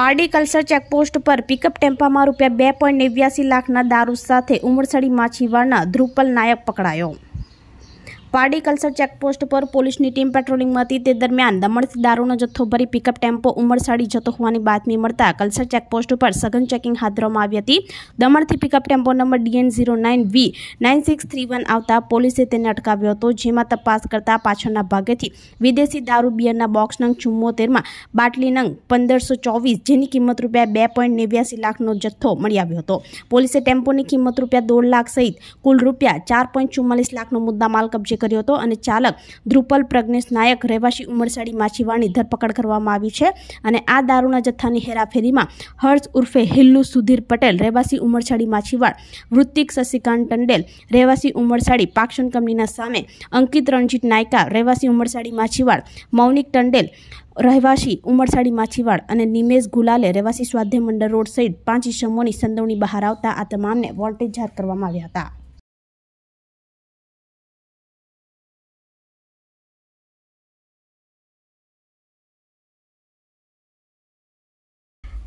Pardi Kalsar checkpost પર pickup ટેમ્પામાં રૂપિયા બે પોઈન્ટ નેવ્યાસી લાખના દારૂ સાથે ઉમરસડી માછીવાડના ધ્રુપલ નાયક પકડાયો પાડી કલ્સર ચેકપોસ્ટ પર પોલીસની ટીમ પેટ્રોલિંગમાં હતી તે દરમિયાન દમણથી દારૂનો જથ્થો ભરી પિકઅપ ટેમ્પો ઉમરસાડી જતો હોવાની બાતમી મળતા કલસર ચેકપોસ્ટ ઉપર સઘન ચેકિંગ હાથ ધરવામાં આવી હતી દમણથી pickup tempo number DN zero nine V nine six three one આવતા પોલીસે તેને અટકાવ્યો હતો જેમાં તપાસ કરતા પાછળના ભાગેથી વિદેશી દારૂ બિયરના બોક્સ નંગ ચુમ્મોતેરમાં બાટલી નંગ પંદરસો ચોવીસ જેની કિંમત રૂપિયા બે પોઈન્ટ નેવ્યાસી લાખનો જથ્થો મળી આવ્યો હતો પોલીસે ટેમ્પોની કિંમત રૂપિયા દોઢ લાખ સહિત કુલ રૂપિયા ચાર પોઈન્ટ ચુમ્માલીસ લાખનો મુદ્દા માલ કબજે કર્યો હતો અને ચાલક ધ્રુપલ પ્રજ્ઞેશ નાયક રહેવાસી ઉમરસાડી માછીવાળની ધરપકડ કરવામાં આવી છે અને આ દારૂના જથ્થાની હેરાફેરીમાં હર્ષ ઉર્ફે હિલ્લુ સુધીર પટેલ રહેવાસી ઉમરસાડી માછીવાડ વૃત્તિક શશિકાંત ટંડેલ રહેવાસી ઉમરસાડી પાક્ષન કંપનીના સામે અંકિત રણજીત નાયકા રહેવાસી ઉમરસાડી માછીવાડ મૌનિક ટંડેલ રહેવાસી ઉમરસાડી માછીવાડ અને નિમેશ ગુલાલે રહેવાસી સ્વાધ્યાય મંડળ રોડ સહિત પાંચ ઇસમોની સંડોવણી બહાર આવતા આ તમામને વોલ્ટેજ જાહેર કરવામાં આવ્યા હતા